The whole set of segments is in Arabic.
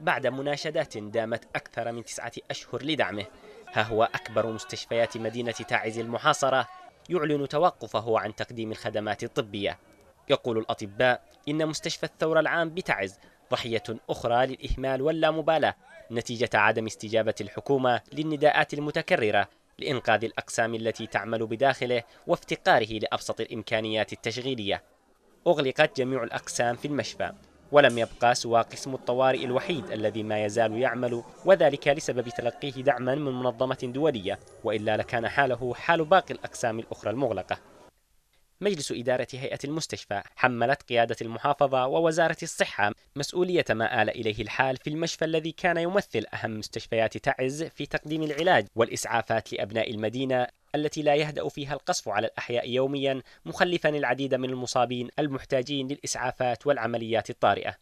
بعد مناشدات دامت أكثر من تسعة أشهر لدعمه ها هو أكبر مستشفيات مدينة تعز المحاصرة يعلن توقفه عن تقديم الخدمات الطبية يقول الأطباء إن مستشفى الثورة العام بتعز ضحية أخرى للإهمال واللامبالاة نتيجة عدم استجابة الحكومة للنداءات المتكررة لإنقاذ الأقسام التي تعمل بداخله وافتقاره لأبسط الإمكانيات التشغيلية أغلقت جميع الأقسام في المشفى ولم يبقى سوى قسم الطوارئ الوحيد الذي ما يزال يعمل وذلك لسبب تلقيه دعما من منظمة دولية وإلا لكان حاله حال باقي الأقسام الأخرى المغلقة مجلس إدارة هيئة المستشفى حملت قيادة المحافظة ووزارة الصحة مسؤولية ما آل إليه الحال في المشفى الذي كان يمثل أهم مستشفيات تعز في تقديم العلاج والإسعافات لأبناء المدينة التي لا يهدأ فيها القصف على الأحياء يوميا مخلفا العديد من المصابين المحتاجين للإسعافات والعمليات الطارئة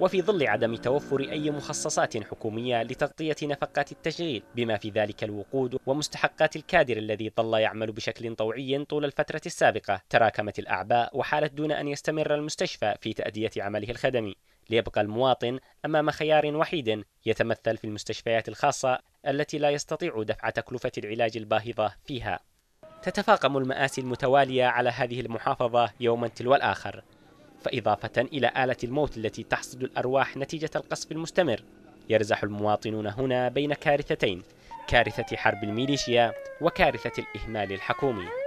وفي ظل عدم توفر أي مخصصات حكومية لتغطية نفقات التشغيل بما في ذلك الوقود ومستحقات الكادر الذي ظل يعمل بشكل طوعي طول الفترة السابقة تراكمت الأعباء وحالت دون أن يستمر المستشفى في تأدية عمله الخدمي ليبقى المواطن أمام خيار وحيد يتمثل في المستشفيات الخاصة التي لا يستطيع دفع تكلفة العلاج الباهظة فيها. تتفاقم المآسي المتوالية على هذه المحافظة يوما تلو الآخر، فإضافة إلى آلة الموت التي تحصد الأرواح نتيجة القصف المستمر، يرزح المواطنون هنا بين كارثتين، كارثة حرب الميليشيا وكارثة الإهمال الحكومي.